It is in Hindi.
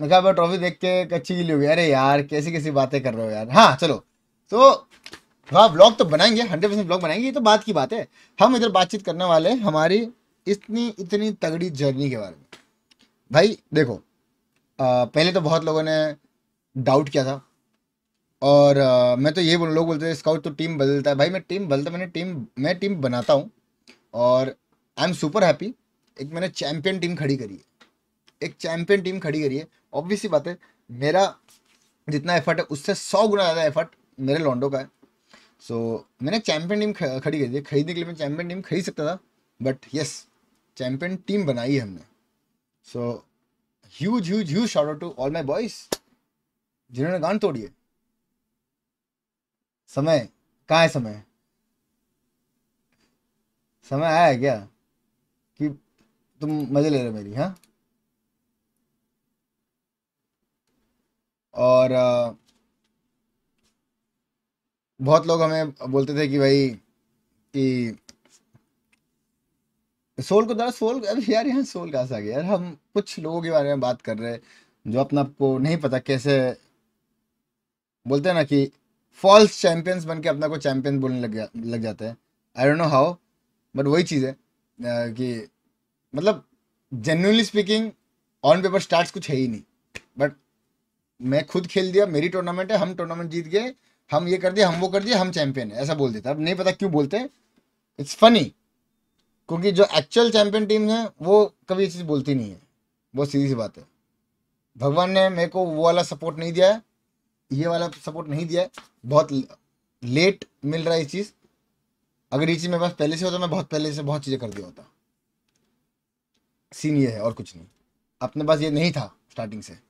मैं कहा ट्रॉफी देख के कच्ची गिली हो गई अरे यार कैसी कैसी बातें कर रहे हो यार हाँ चलो तो हाँ ब्लॉग तो बनाएंगे हंड्रेड परसेंट ब्लॉग बनाएंगे ये तो बात की बात है हम इधर बातचीत करने वाले हैं हमारी इतनी इतनी तगड़ी जर्नी के बारे में भाई देखो आ, पहले तो बहुत लोगों ने डाउट किया था और आ, मैं तो ये बोल लोग बोलते थे स्काउट तो टीम बदलता है भाई मैं टीम बदलता मैंने टीम मैं टीम बनाता हूँ और आई एम सुपर हैप्पी एक मैंने चैम्पियन टीम खड़ी करी है एक चैंपियन टीम खड़ी करी है ऑब्वियस बात है मेरा जितना एफर्ट है उससे सौ गुना ज़्यादा एफर्ट मेरे लॉन्डो का है सो so, मैंने चैंपियन टीम खड़ी करी थी खरीदने के लिए मैं चैंपियन टीम खरीद सकता था बट यस चैंपियन टीम बनाई है हमने so huge huge huge shout out to all my boys जिन्होंने गान तोड़ी है समय कहाँ है समय समय आया है क्या कि तुम मजे ले रहे हो मेरी हाँ और बहुत लोग हमें बोलते थे कि भाई कि सोल को दरा सोल अब यार यहाँ सोल कहाँ से आ गया यार हम कुछ लोगों के बारे में बात कर रहे हैं जो अपना आपको नहीं पता कैसे बोलते हैं ना कि फॉल्स चैंपियंस बन के अपना को चैंपियन बोलने लग जा, लग जाते हैं I don't know how but वही चीज़ है कि मतलब generally speaking on paper start कुछ है ही नहीं बट मैं खुद खेल दिया मेरी टूर्नामेंट है हम टूर्नामेंट जीत गए हम ये कर दिए हम वो कर दिए हम चैंपियन है ऐसा बोल देते अब नहीं पता क्यों बोलते इट्स फनी क्योंकि जो एक्चुअल चैंपियन टीम है वो कभी ये चीज़ बोलती नहीं है बहुत सीधी सी बात है भगवान ने मेरे को वो वाला सपोर्ट नहीं दिया है ये वाला सपोर्ट नहीं दिया है बहुत लेट मिल रहा है ये चीज़ अगर ये चीज़ मेरे पास पहले से होता मैं बहुत पहले से बहुत चीज़ें कर दिया होता सीन ये है और कुछ नहीं अपने पास ये नहीं था स्टार्टिंग से